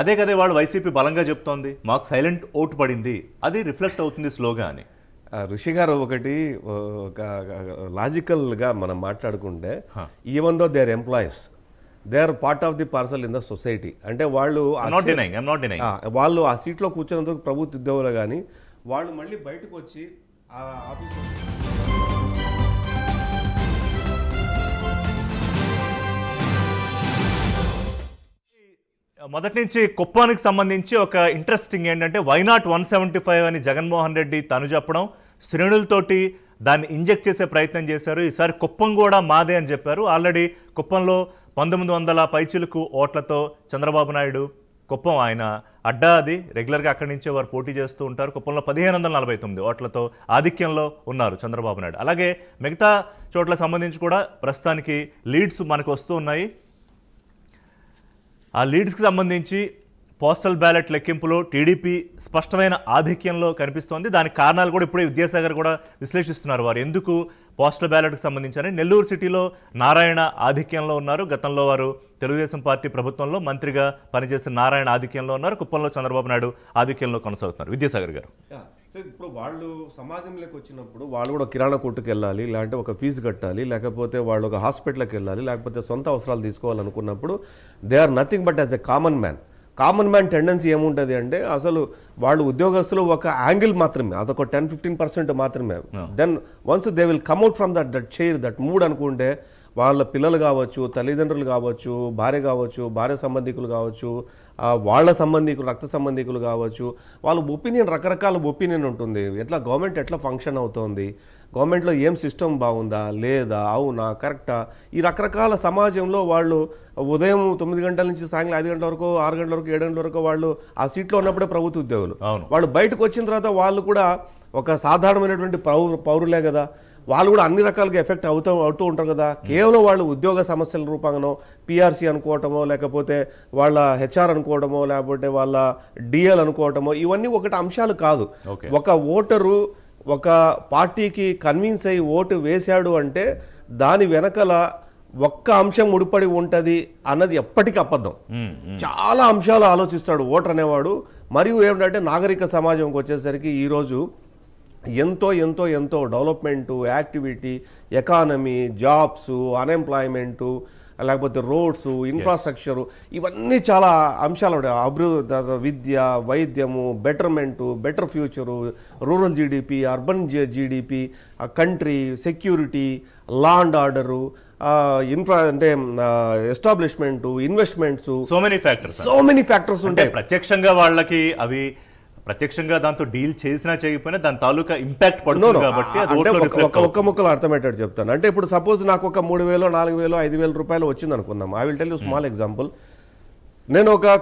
అదే కదా వాళ్ళు వైసీపీ బలంగా చెప్తోంది మాకు సైలెంట్ ఓటు పడింది అది రిఫ్లెక్ట్ అవుతుంది స్లోగా అని ఋషి గారు ఒకటి ఒక లాజికల్గా మనం మాట్లాడుకుంటే even though they are employees they are part of the parcel in the society అంటే వాళ్ళు వాళ్ళు ఆ సీట్లో కూర్చున్నందుకు ప్రభుత్వ ఉద్యోగులు కానీ వాళ్ళు మళ్ళీ బయటకు వచ్చి ఆ మొదటి నుంచి కుప్పానికి సంబంధించి ఒక ఇంట్రెస్టింగ్ ఏంటంటే వైనాట్ వన్ సెవెంటీ ఫైవ్ అని జగన్మోహన్ రెడ్డి తను చెప్పడం శ్రేణులతోటి దాన్ని ఇంజెక్ట్ చేసే ప్రయత్నం చేశారు ఈసారి కుప్పం కూడా మాదే అని చెప్పారు ఆల్రెడీ కుప్పంలో పంతొమ్మిది వందల పైచిలకు ఓట్లతో చంద్రబాబు నాయుడు కుప్పం ఆయన అడ్డా అది రెగ్యులర్గా అక్కడి నుంచే వారు పోటీ చేస్తూ ఉంటారు కుప్పంలో పదిహేను వందల నలభై తొమ్మిది ఓట్లతో ఆధిక్యంలో ఉన్నారు చంద్రబాబు నాయుడు అలాగే మిగతా చోట్ల సంబంధించి కూడా ప్రస్తుతానికి లీడ్స్ మనకు వస్తూ ఉన్నాయి ఆ లీడ్స్కి సంబంధించి పోస్టల్ బ్యాలెట్ లెక్కింపులో టీడీపీ స్పష్టమైన ఆధిక్యంలో కనిపిస్తోంది దానికి కారణాలు కూడా ఇప్పుడే విద్యాసాగర్ కూడా విశ్లేషిస్తున్నారు వారు ఎందుకు పోస్టల్ బ్యాలెట్కి సంబంధించి నెల్లూరు సిటీలో నారాయణ ఆధిక్యంలో ఉన్నారు గతంలో వారు తెలుగుదేశం పార్టీ ప్రభుత్వంలో మంత్రిగా పనిచేసిన నారాయణ ఆధిక్యంలో ఉన్నారు కుప్పంలో చంద్రబాబు నాయుడు ఆధిక్యంలో కొనసాగుతున్నారు విద్యాసాగర్ గారు సో ఇప్పుడు వాళ్ళు సమాజంలోకి వచ్చినప్పుడు వాళ్ళు కూడా కిరాణా కొట్టుకు వెళ్ళాలి లేదంటే ఒక ఫీజు కట్టాలి లేకపోతే వాళ్ళు ఒక హాస్పిటల్కి వెళ్ళాలి లేకపోతే సొంత అవసరాలు తీసుకోవాలనుకున్నప్పుడు they are nothing but as a common man common man tendency ఏముంటుంది అంటే అసలు వాళ్ళు ఉద్యోగస్తులు ఒక యాంగిల్ మాత్రమే అదొక టెన్ ఫిఫ్టీన్ పర్సెంట్ మాత్రమే then once they will come out from that that chair that mood అనుకుంటే వాళ్ళ పిల్లలు కావచ్చు తల్లిదండ్రులు కావచ్చు భార్య కావచ్చు భార్య సంబంధికులు కావచ్చు వాళ్ళ సంబంధికులు రక్త సంబంధికులు కావచ్చు వాళ్ళ ఒపీనియన్ రకరకాల ఒపీనియన్ ఉంటుంది ఎట్లా గవర్నమెంట్ ఎట్లా ఫంక్షన్ అవుతుంది గవర్నమెంట్లో ఏం సిస్టమ్ బాగుందా లేదా అవునా కరెక్టా ఈ రకరకాల సమాజంలో వాళ్ళు ఉదయం తొమ్మిది గంటల నుంచి సాయంత్రం ఐదు గంటల వరకు ఆరు గంటల వరకు ఏడు గంటల వరకు వాళ్ళు ఆ సీట్లో ఉన్నప్పుడే ప్రభుత్వ ఉద్యోగులు వాళ్ళు బయటకు వచ్చిన తర్వాత వాళ్ళు కూడా ఒక సాధారణమైనటువంటి పౌరులే కదా వాళ్ళు కూడా అన్ని రకాలుగా ఎఫెక్ట్ అవుతూ అవుతూ ఉంటారు కదా కేవలం వాళ్ళు ఉద్యోగ సమస్యల రూపంగానో పిఆర్సీ అనుకోవటమో లేకపోతే వాళ్ళ హెచ్ఆర్ అనుకోవటమో లేకపోతే వాళ్ళ డిఎల్ అనుకోవటమో ఇవన్నీ ఒకటి అంశాలు కాదు ఒక ఓటరు ఒక పార్టీకి కన్విన్స్ అయ్యి ఓటు వేశాడు అంటే దాని వెనకల ఒక్క అంశం ముడిపడి ఉంటుంది అన్నది ఎప్పటికీ అబద్ధం చాలా అంశాలు ఆలోచిస్తాడు ఓటర్ అనేవాడు మరియు ఏమిటంటే నాగరిక సమాజంకి వచ్చేసరికి ఈరోజు ఎంతో ఎంతో ఎంతో development activity economy jobs unemployment లేకపోతే రోడ్స్ ఇన్ఫ్రాస్ట్రక్చరు ఇవన్నీ చాలా అంశాలు అభివృద్ధి విద్య వైద్యము betterment better future rural GDP urban GDP country security law and order infra అంటే establishment investments so many factors so many factors ఉంటాయి ప్రత్యక్షంగా వాళ్ళకి అవి ప్రత్యక్షంగా దాంతో డీల్ చేసినా చేయకపోయినా దాని తాలూకా ఇంపాక్ట్ పడుతుంది కాబట్టి ఒక్క ముక్కలు అర్థమయ్యేటట్టు చెప్తాను అంటే ఇప్పుడు సపోజ్ నాకు ఒక మూడు వేలు నాలుగు వేలు ఐదు వేల రూపాయలు వచ్చింది అనుకుందాం I will tell you small example నేను ఒక